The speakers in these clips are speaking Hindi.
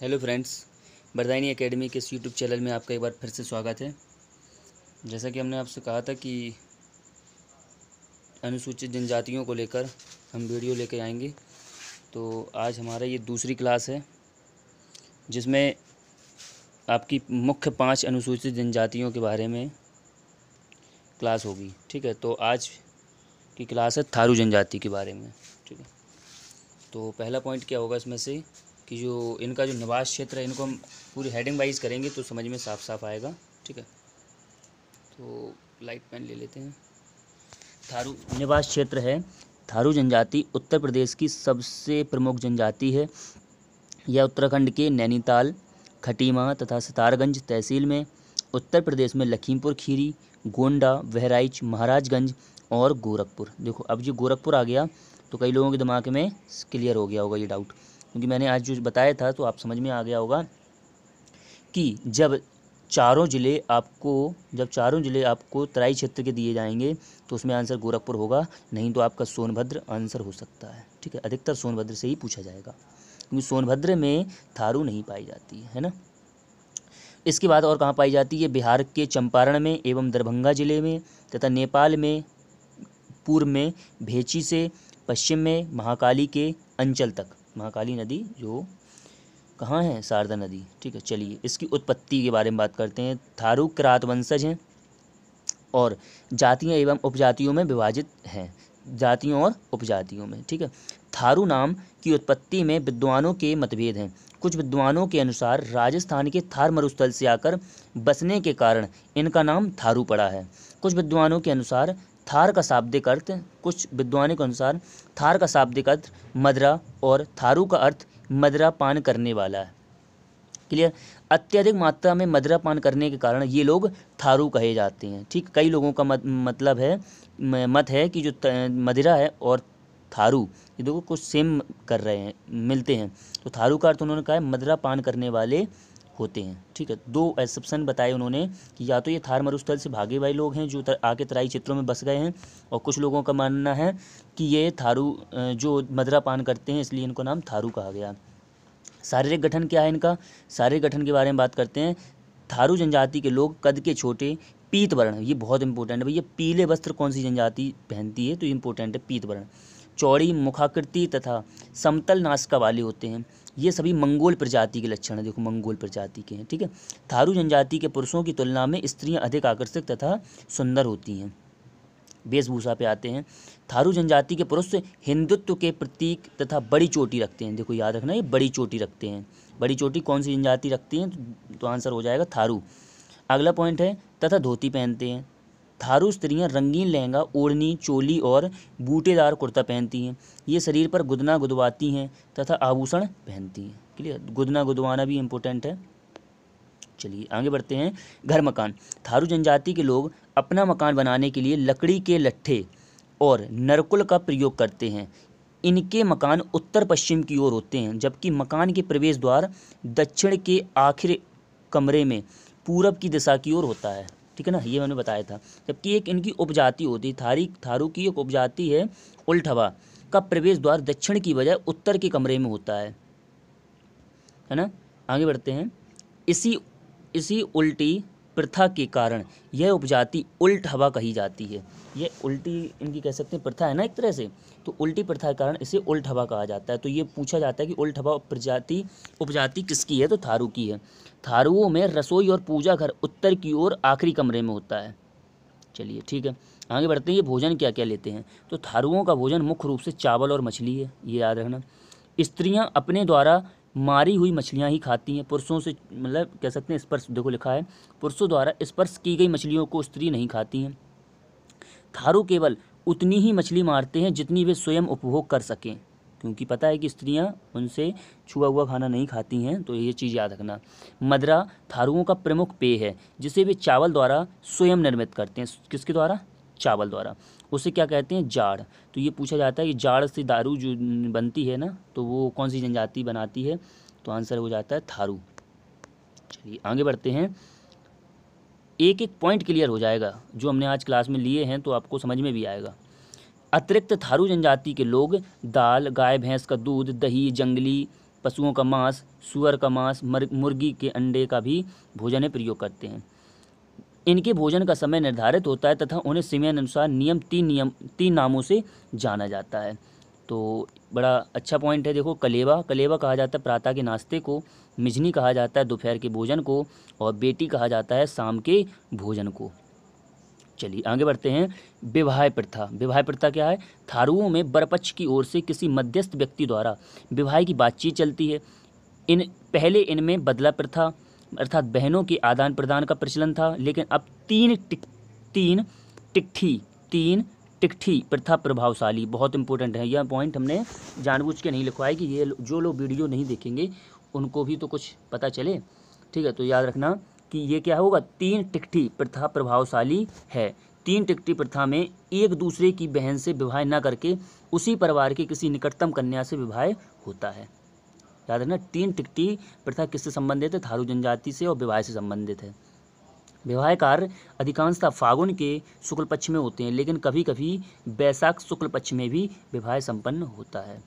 हेलो फ्रेंड्स बरदानी एकेडमी के इस यूट्यूब चैनल में आपका एक बार फिर से स्वागत है जैसा कि हमने आपसे कहा था कि अनुसूचित जनजातियों को लेकर हम वीडियो लेकर आएंगे तो आज हमारा ये दूसरी क्लास है जिसमें आपकी मुख्य पांच अनुसूचित जनजातियों के बारे में क्लास होगी ठीक है तो आज की क्लास है थारू जनजाति के बारे में ठीक है तो पहला पॉइंट क्या होगा इसमें से कि जो इनका जो निवास क्षेत्र है इनको हम पूरी हेडिंग वाइज करेंगे तो समझ में साफ साफ आएगा ठीक है तो लाइट पेन ले लेते हैं थारू निवास क्षेत्र है थारू जनजाति उत्तर प्रदेश की सबसे प्रमुख जनजाति है यह उत्तराखंड के नैनीताल खटीमा तथा सितारगंज तहसील में उत्तर प्रदेश में लखीमपुर खीरी गोंडा बहराइच महाराजगंज और गोरखपुर देखो अब ये गोरखपुर आ गया तो कई लोगों के दिमाग में क्लियर हो गया होगा ये डाउट क्योंकि मैंने आज जो बताया था तो आप समझ में आ गया होगा कि जब चारों ज़िले आपको जब चारों ज़िले आपको तराई क्षेत्र के दिए जाएंगे तो उसमें आंसर गोरखपुर होगा नहीं तो आपका सोनभद्र आंसर हो सकता है ठीक है अधिकतर सोनभद्र से ही पूछा जाएगा क्योंकि सोनभद्र में थारू नहीं पाई जाती है ना इसके बाद और कहाँ पाई जाती है बिहार के चंपारण में एवं दरभंगा जिले में तथा नेपाल में पूर्व में भेची से पश्चिम में महाकाली के अंचल तक महाकाली नदी जो कहाँ है शारदा नदी ठीक है चलिए इसकी उत्पत्ति के बारे में बात करते हैं थारू किरात वंशज हैं और जातियाँ एवं उपजातियों में विभाजित हैं जातियों और उपजातियों में ठीक है थारू नाम की उत्पत्ति में विद्वानों के मतभेद हैं कुछ विद्वानों के अनुसार राजस्थान के थार मरुस्थल से आकर बसने के कारण इनका नाम थारू पड़ा है कुछ विद्वानों के अनुसार थार का शाब्दिक अर्थ कुछ विद्वानों के अनुसार थार का शाब्दिक अर्थ मदरा और थारू का अर्थ मदरा पान करने वाला है क्लियर अत्यधिक मात्रा में मदरा पान करने के कारण ये लोग थारू कहे जाते हैं ठीक कई लोगों का मत, मतलब है मत है कि जो मदिरा है और थारू ये देखो कुछ सेम कर रहे हैं मिलते हैं तो थारू का अर्थ उन्होंने कहा है मदरा पान करने वाले होते हैं ठीक है दो एक्सेप्शन बताए उन्होंने कि या तो ये थार मरुस्थल से भागे हुए लोग हैं जो तर, आके तराई क्षेत्रों में बस गए हैं और कुछ लोगों का मानना है कि ये थारू जो मदरा पान करते हैं इसलिए इनको नाम थारू कहा गया शारीरिक गठन क्या है इनका शारीरिक गठन के बारे में बात करते हैं थारू जनजाति के लोग कद के छोटे पीत वर्ण ये बहुत इंपॉर्टेंट है भैया पीले वस्त्र कौन सी जनजाति पहनती है तो इंपॉर्टेंट है पीत वर्ण चौड़ी मुखाकृति तथा समतल नाशका वाले होते हैं ये सभी मंगोल प्रजाति के लक्षण है देखो मंगोल प्रजाति के हैं ठीक है थारू जनजाति के पुरुषों की तुलना में स्त्रियां अधिक आकर्षक तथा सुंदर होती हैं वेशभूषा पे आते हैं थारू जनजाति के पुरुष हिंदुत्व के प्रतीक तथा बड़ी चोटी रखते हैं देखो याद रखना ये बड़ी चोटी रखते हैं बड़ी चोटी कौन सी जनजाति रखती हैं तो आंसर हो जाएगा थारू अगला पॉइंट है तथा धोती पहनते हैं थारू स्त्रियाँ रंगीन लहंगा ओढ़नी चोली और बूटेदार कुर्ता पहनती हैं ये शरीर पर गुदना गुदवाती हैं तथा आभूषण पहनती हैं क्लियर गुदना गुदवाना भी इम्पोर्टेंट है चलिए आगे बढ़ते हैं घर मकान थारू जनजाति के लोग अपना मकान बनाने के लिए लकड़ी के लट्ठे और नरकुल का प्रयोग करते हैं इनके मकान उत्तर पश्चिम की ओर होते हैं जबकि मकान के प्रवेश द्वार दक्षिण के आखिर कमरे में पूरब की दिशा की ओर होता है ठीक है ना ये मैंने बताया था जबकि एक इनकी उपजाति होती थारी थारू की एक उपजाति है उल्टवा का प्रवेश द्वार दक्षिण की बजाय उत्तर के कमरे में होता है है ना आगे बढ़ते हैं इसी इसी उल्टी प्रथा के कारण यह उपजाति उल्ट हवा कही जाती है ये उल्टी इनकी कह सकते हैं प्रथा है ना एक तरह से तो उल्टी प्रथा के कारण इसे उल्ट हवा कहा जाता है तो ये पूछा जाता है कि उल्ट हवा प्रजाति उपजाति किसकी है तो थारू की है थारुओं में रसोई और पूजा घर उत्तर की ओर आखिरी कमरे में होता है चलिए ठीक है आगे बढ़ते हैं ये भोजन क्या क्या लेते हैं तो थारुओं का भोजन मुख्य रूप से चावल और मछली है ये याद रखना स्त्रियाँ अपने द्वारा मारी हुई मछलियाँ ही खाती हैं पुरुषों से मतलब कह सकते हैं स्पर्श देखो लिखा है पुरुषों द्वारा स्पर्श की गई मछलियों को स्त्री नहीं खाती हैं थारू केवल उतनी ही मछली मारते हैं जितनी वे स्वयं उपभोग कर सकें क्योंकि पता है कि स्त्रियां उनसे छुआ हुआ खाना नहीं खाती हैं तो ये चीज़ याद रखना मदरा थारुओं का प्रमुख पेय है जिसे वे चावल द्वारा स्वयं निर्मित करते हैं किसके द्वारा चावल द्वारा उसे क्या कहते हैं जाड़ तो ये पूछा जाता है कि जाड़ से दारू जो बनती है ना तो वो कौन सी जनजाति बनाती है तो आंसर हो जाता है थारू चलिए आगे बढ़ते हैं एक एक पॉइंट क्लियर हो जाएगा जो हमने आज क्लास में लिए हैं तो आपको समझ में भी आएगा अतिरिक्त थारू जनजाति के लोग दाल गाय भैंस का दूध दही जंगली पशुओं का मांस सुअर का मांस मुर्गी के अंडे का भी भोजन में प्रयोग करते हैं इनके भोजन का समय निर्धारित होता है तथा उन्हें अनुसार नियम तीन नियम तीन नामों से जाना जाता है तो बड़ा अच्छा पॉइंट है देखो कलेवा कलेवा कहा जाता है प्रातः के नाश्ते को मिजनी कहा जाता है दोपहर के भोजन को और बेटी कहा जाता है शाम के भोजन को चलिए आगे बढ़ते हैं विवाह प्रथा विवाह प्रथा क्या है थारुओं में बरपक्ष की ओर से किसी मध्यस्थ व्यक्ति द्वारा विवाह की बातचीत चलती है इन पहले इनमें बदला प्रथा अर्थात बहनों के आदान प्रदान का प्रचलन था लेकिन अब तीन टिक तीन टिकठी तीन टिकठी प्रथा प्रभावशाली बहुत इंपॉर्टेंट है यह पॉइंट हमने जानबूझ के नहीं लिखवाया कि ये जो लोग वीडियो नहीं देखेंगे उनको भी तो कुछ पता चले ठीक है तो याद रखना कि ये क्या होगा तीन टिकठी प्रथा प्रभावशाली है तीन टिकटी प्रथा में एक दूसरे की बहन से विवाह न करके उसी परिवार के किसी निकटतम कन्या से विवाह होता है याद रखना तीन टिकटी प्रथा किससे संबंधित है थारू जनजाति से और विवाह से संबंधित है विवाह कार्य अधिकांशतः फागुन के शुक्ल पक्ष में होते हैं लेकिन कभी कभी बैसाख शुक्ल पक्ष में भी विवाह संपन्न होता है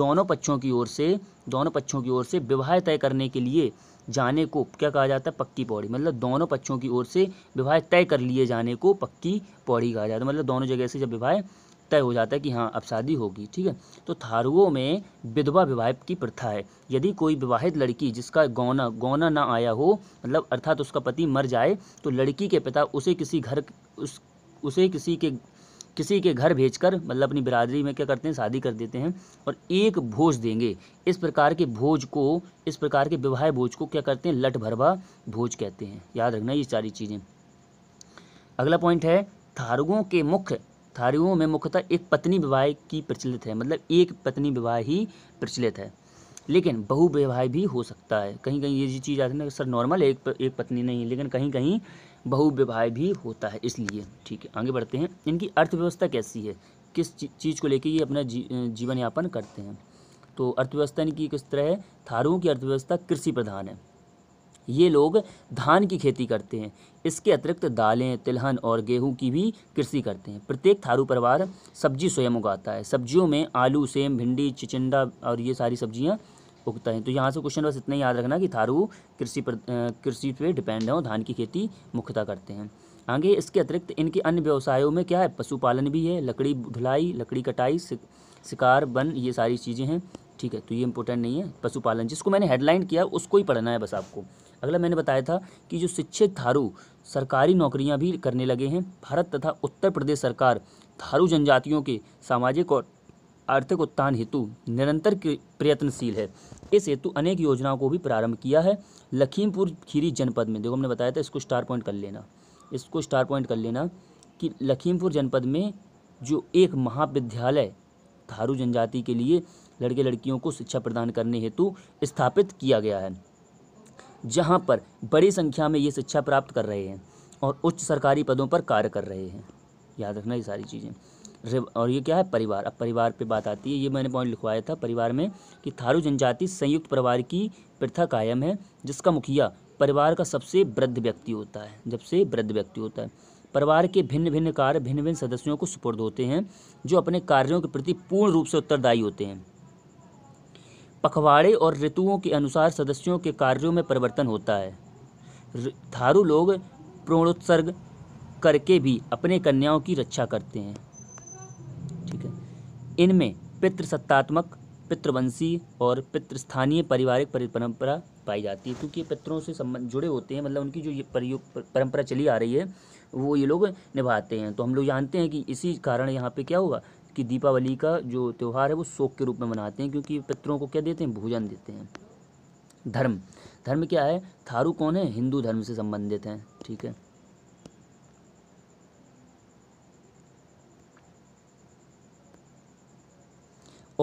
दोनों पक्षों की ओर से दोनों पक्षों की ओर से विवाह तय करने के लिए जाने को क्या कहा जाता है पक्की पौड़ी मतलब दोनों पक्षों की ओर से विवाह तय कर लिए जाने को पक्की पौड़ी कहा जाता है मतलब दोनों जगह से जब विवाह तय हो जाता है कि हाँ अब शादी होगी ठीक है तो थारुओं में विधवा विवाह की प्रथा है यदि कोई विवाहित लड़की जिसका गौना गौना ना आया हो मतलब अर्थात उसका पति मर जाए तो लड़की के पिता उसे किसी घर उस उसे किसी के किसी के घर भेजकर मतलब अपनी बिरादरी में क्या करते हैं शादी कर देते हैं और एक भोज देंगे इस प्रकार के भोज को इस प्रकार के विवाह भोज को क्या करते हैं लट भरवा भोज कहते हैं याद रखना ये सारी चीज़ें अगला पॉइंट है थारुओं के मुख्य थारुओं में मुख्यतः एक पत्नी विवाह की प्रचलित है मतलब एक पत्नी विवाह ही प्रचलित है लेकिन बहु विवाह भी हो सकता है कहीं कहीं ये चीज़ आती है सर नॉर्मल एक एक पत्नी नहीं लेकिन कहीं कहीं बहु विवाह भी होता है इसलिए ठीक है आगे बढ़ते हैं इनकी अर्थव्यवस्था कैसी है किस चीज़ को लेकर ये अपना जी, जीवन यापन करते हैं तो अर्थव्यवस्था इनकी किस तरह है थारुओं की अर्थव्यवस्था कृषि प्रधान है ये लोग धान की खेती करते हैं इसके अतिरिक्त दालें तिलहन और गेहूं की भी कृषि करते हैं प्रत्येक थारू परिवार सब्जी स्वयं उगाता है सब्जियों में आलू सेम भिंडी चिचिंडा और ये सारी सब्जियाँ उगता है तो यहाँ से क्वेश्चन बस इतना ही याद रखना कि थारू कृषि पर कृषि पर डिपेंड है और धान की खेती मुख्यतः करते हैं आगे इसके अतिरिक्त इनके अन्य व्यवसायों में क्या है पशुपालन भी है लकड़ी ढुलाई लकड़ी कटाई शिकार वन ये सारी चीज़ें हैं ठीक है तो ये इंपॉर्टेंट नहीं है पशुपालन जिसको मैंने हेडलाइन किया उसको ही पढ़ना है बस आपको अगला मैंने बताया था कि जो शिक्षित थारू सरकारी नौकरियां भी करने लगे हैं भारत तथा उत्तर प्रदेश सरकार थारू जनजातियों के सामाजिक और आर्थिक उत्थान हेतु निरंतर प्रयत्नशील है इस हेतु अनेक योजनाओं को भी प्रारंभ किया है लखीमपुर खीरी जनपद में देखो हमने बताया था इसको स्टार पॉइंट कर लेना इसको स्टार पॉइंट कर लेना कि लखीमपुर जनपद में जो एक महाविद्यालय थारू जनजाति के लिए लड़के लड़कियों को शिक्षा प्रदान करने हेतु स्थापित किया गया है जहाँ पर बड़ी संख्या में ये शिक्षा प्राप्त कर रहे हैं और उच्च सरकारी पदों पर कार्य कर रहे हैं याद रखना ये सारी चीज़ें और ये क्या है परिवार अब परिवार पे बात आती है ये मैंने पॉइंट लिखवाया था परिवार में कि थारू जनजाति संयुक्त परिवार की प्रथा कायम है जिसका मुखिया परिवार का सबसे वृद्ध व्यक्ति होता है जब से वृद्ध व्यक्ति होता है परिवार के भिन्न भिन्न कार्य भिन्न भिन्न सदस्यों को सुपुर्द होते हैं जो अपने कार्यों के प्रति पूर्ण रूप से उत्तरदायी होते हैं पखवाड़े और ऋतुओं के अनुसार सदस्यों के कार्यों में परिवर्तन होता है थारू लोग प्रोणोत्सर्ग करके भी अपने कन्याओं की रक्षा करते हैं ठीक है इनमें पितृसत्तात्मक पितृवंशी और पितृस्थानीय पारिवारिक परंपरा पाई जाती है क्योंकि पितरों से संबंध जुड़े होते हैं मतलब उनकी जो ये परंपरा चली आ रही है वो ये लोग निभाते हैं तो हम लोग जानते हैं कि इसी कारण यहाँ पे क्या होगा कि दीपावली का जो त्यौहार है वो शोक के रूप में मनाते हैं क्योंकि पितरों को क्या देते हैं भोजन देते हैं धर्म धर्म क्या है थारू कौन है हिंदू धर्म से संबंधित हैं ठीक है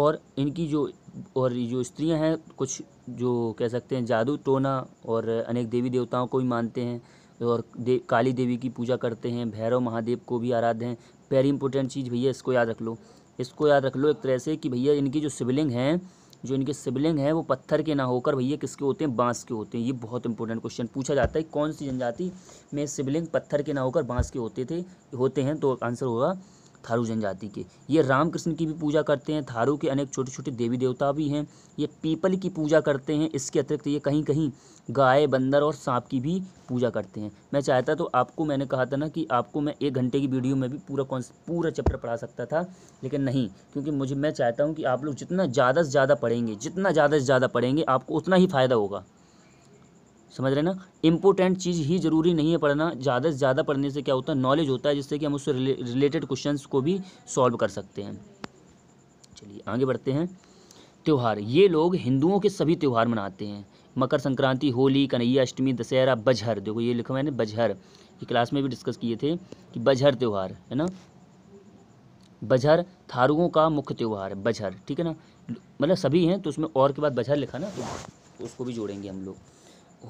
और इनकी जो और जो स्त्रियां हैं कुछ जो कह सकते हैं जादू टोना और अनेक देवी देवताओं को भी मानते हैं और दे, काली देवी की पूजा करते हैं भैरव महादेव को भी आराध्य हैं वेरी इंपॉर्टेंट चीज़ भैया इसको याद रख लो इसको याद रख लो एक तरह से कि भैया इनकी जो सिबलिंग है जो इनके सिबलिंग है वो पत्थर के ना होकर भैया किसके होते हैं बांस के होते हैं ये बहुत इंपॉर्टेंट क्वेश्चन पूछा जाता है कौन सी जनजाति में सिबलिंग पत्थर के ना होकर बांस के होते थे होते हैं तो आंसर होगा थारू जनजाति के ये रामकृष्ण की भी पूजा करते हैं थारू के अनेक छोटे छोटे देवी देवता भी हैं ये पीपल की पूजा करते हैं इसके अतिरिक्त ये कहीं कहीं गाय बंदर और सांप की भी पूजा करते हैं मैं चाहता तो आपको मैंने कहा था ना कि आपको मैं एक घंटे की वीडियो में भी पूरा कौन पूरा चैप्टर पढ़ा सकता था लेकिन नहीं क्योंकि मुझे मैं चाहता हूँ कि आप लोग जितना ज़्यादा से ज़्यादा पढ़ेंगे जितना ज़्यादा से ज़्यादा पढ़ेंगे आपको उतना ही फ़ायदा होगा समझ रहे ना इंपॉर्टेंट चीज़ ही ज़रूरी नहीं है पढ़ना ज़्यादा से ज़्यादा पढ़ने से क्या होता है नॉलेज होता है जिससे कि हम उससे रिलेटेड क्वेश्चन को भी सॉल्व कर सकते हैं चलिए आगे बढ़ते हैं त्यौहार ये लोग हिंदुओं के सभी त्यौहार मनाते हैं मकर संक्रांति होली कन्हैया अष्टमी दशहरा बजहर देखो ये लिखा मैंने बजहर ये क्लास में भी डिस्कस किए थे कि बजहर त्यौहार है ना बजहर थारुओं का मुख्य त्यौहार है बजहर ठीक है ना मतलब सभी हैं तो उसमें और के बाद बजहर लिखा ना तो उसको भी जोड़ेंगे हम लोग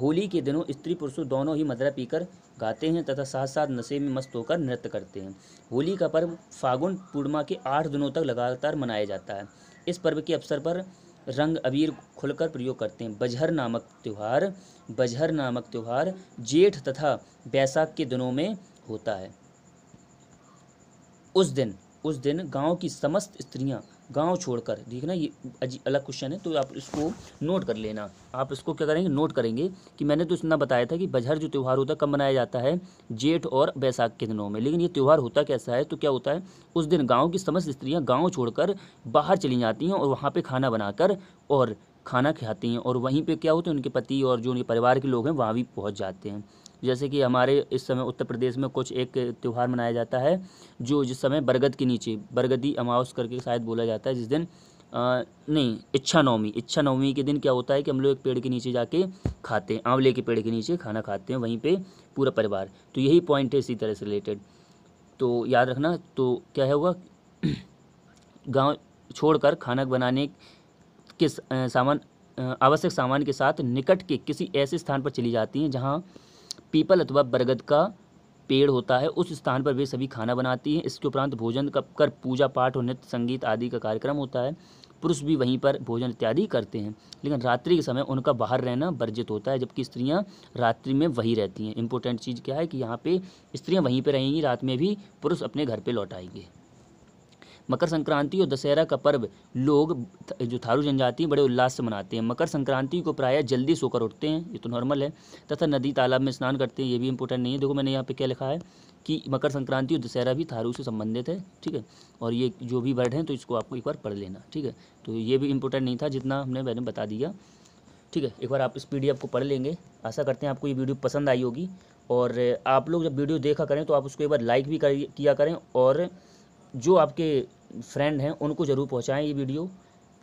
होली के दिनों स्त्री पुरुषों दोनों ही मदरा पीकर गाते हैं तथा साथ साथ नशे में मस्त होकर नृत्य करते हैं होली का पर्व फागुन पूर्णिमा के आठ दिनों तक लगातार मनाया जाता है इस पर्व के अवसर पर रंग अबीर खुलकर प्रयोग करते हैं बजहर नामक त्यौहार बजहर नामक त्यौहार जेठ तथा बैसाख के दिनों में होता है उस दिन उस दिन गांव की समस्त स्त्रियां गांव छोड़कर ठीक है ना ये अलग क्वेश्चन है तो आप इसको नोट कर लेना आप इसको क्या करेंगे नोट करेंगे कि मैंने तो इतना बताया था कि बजहर जो त्यौहार होता है कब मनाया जाता है जेठ और बैसाख के दिनों में लेकिन ये त्यौहार होता कैसा है तो क्या होता है उस दिन गाँव की समस्त स्त्रियाँ गाँव छोड़कर बाहर चली जाती हैं और वहाँ पर खाना बनाकर और खाना खाती हैं और वहीं पर क्या होता है उनके पति और जो उनके परिवार के लोग हैं वहाँ भी पहुँच जाते हैं जैसे कि हमारे इस समय उत्तर प्रदेश में कुछ एक त्यौहार मनाया जाता है जो जिस समय बरगद के नीचे बरगदी अमावस करके शायद बोला जाता है जिस दिन आ, नहीं इच्छा नवमी इच्छा नवमी के दिन क्या होता है कि हम लोग एक पेड़ के नीचे जाके खाते हैं आंवले के पेड़ के नीचे खाना खाते हैं वहीं पे पूरा परिवार तो यही पॉइंट है इसी तरह से रिलेटेड तो याद रखना तो क्या है हुआ गांव छोड़कर खाना बनाने के सामान आवश्यक सामान के साथ निकट के किसी ऐसे स्थान पर चली जाती हैं जहाँ पीपल अथवा बरगद का पेड़ होता है उस स्थान पर वे सभी खाना बनाती हैं इसके उपरांत भोजन कर पूजा पाठ और नृत्य संगीत आदि का कार्यक्रम होता है पुरुष भी वहीं पर भोजन इत्यादि करते हैं लेकिन रात्रि के समय उनका बाहर रहना वर्जित होता है जबकि स्त्रियां रात्रि में वहीं रहती हैं इंपॉर्टेंट चीज़ क्या है कि यहाँ पे स्त्रियां वहीं पे रहेंगी रात में भी पुरुष अपने घर पे लौट आएंगे मकर संक्रांति और दशहरा का पर्व लोग जो थारू जनजाति बड़े उल्लास से मनाते हैं मकर संक्रांति को प्रायः जल्दी सोकर उठते हैं ये तो नॉर्मल है तथा नदी तालाब में स्नान करते हैं ये भी इंपॉर्टेंट नहीं है देखो मैंने यहाँ पे क्या लिखा है कि मकर संक्रांति और दशहरा भी थारू से संबंधित है ठीक है और ये जो भी वर्ड हैं तो इसको आपको एक बार पढ़ लेना ठीक है तो ये भी इंपॉर्टेंट नहीं था जितना हमने मैंने बता दिया ठीक है एक बार आप इस पी को पढ़ लेंगे आशा करते हैं आपको ये वीडियो पसंद आई होगी और आप लोग जब वीडियो देखा करें तो आप उसको एक बार लाइक भी कर, किया करें और जो आपके फ्रेंड हैं उनको ज़रूर पहुँचाएँ ये वीडियो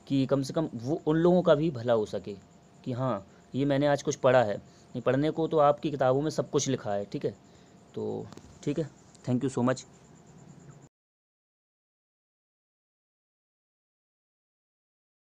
कि कम से कम वो उन लोगों का भी भला हो सके कि हाँ ये मैंने आज कुछ पढ़ा है ये पढ़ने को तो आपकी किताबों में सब कुछ लिखा है ठीक है तो ठीक है थैंक यू सो मच